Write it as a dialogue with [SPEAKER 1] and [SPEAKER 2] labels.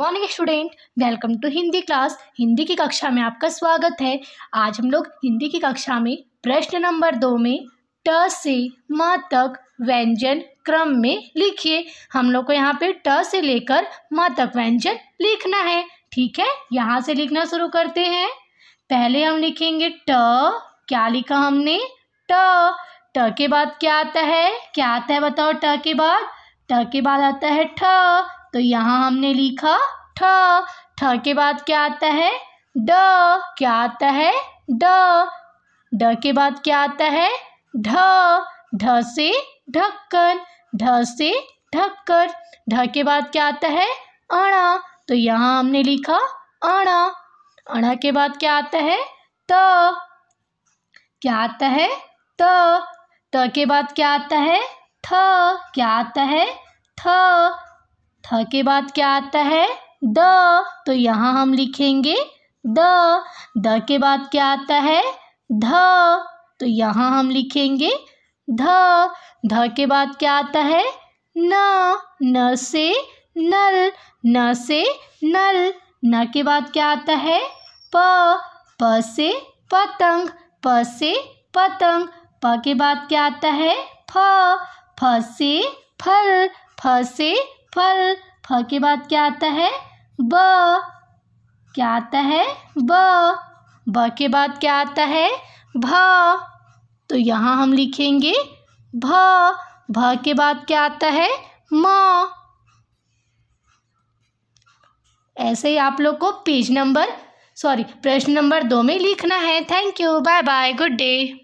[SPEAKER 1] morning student welcome to Hindi class Hindi की कक्षा में आपका स्वागत है आज हम लोग हिंदी की कक्षा में प्रश्न नंबर दो में ट से म तक व्यंजन क्रम में लिखिए हम लोग को यहाँ पे ट से लेकर म तक व्यंजन लिखना है ठीक है यहाँ से लिखना शुरू करते हैं पहले हम लिखेंगे ट क्या लिखा हमने ट ट के बाद क्या आता है क्या आता है बताओ ट के बाद ट के बाद आता है ठ तो यहाँ हमने लिखा ठ ठ के बाद क्या आता है ड क्या आता है ड ड के बाद क्या आता है ढ ढ से ढक्कन ढ से ढक्कर ढ के बाद क्या आता है अणा तो यहाँ हमने लिखा अणा अणा के बाद क्या आता है त क्या आता है त त के बाद क्या आता है थ क्या आता है थ थ के बाद क्या आता है द तो यहाँ हम लिखेंगे द द के बाद क्या आता है ध तो यहाँ हम लिखेंगे ध ध के बाद क्या आता है न न से नल न से नल न के बाद क्या आता है प प से पतंग प से पतंग प के बाद क्या आता है फ फ से फल फ से फल फ के बाद क्या आता है ब क्या आता है ब ब के बाद क्या आता है भ तो यहाँ हम लिखेंगे भ भ के बाद क्या आता है म ऐसे ही आप लोग को पेज नंबर सॉरी प्रश्न नंबर दो में लिखना है thank you bye bye good day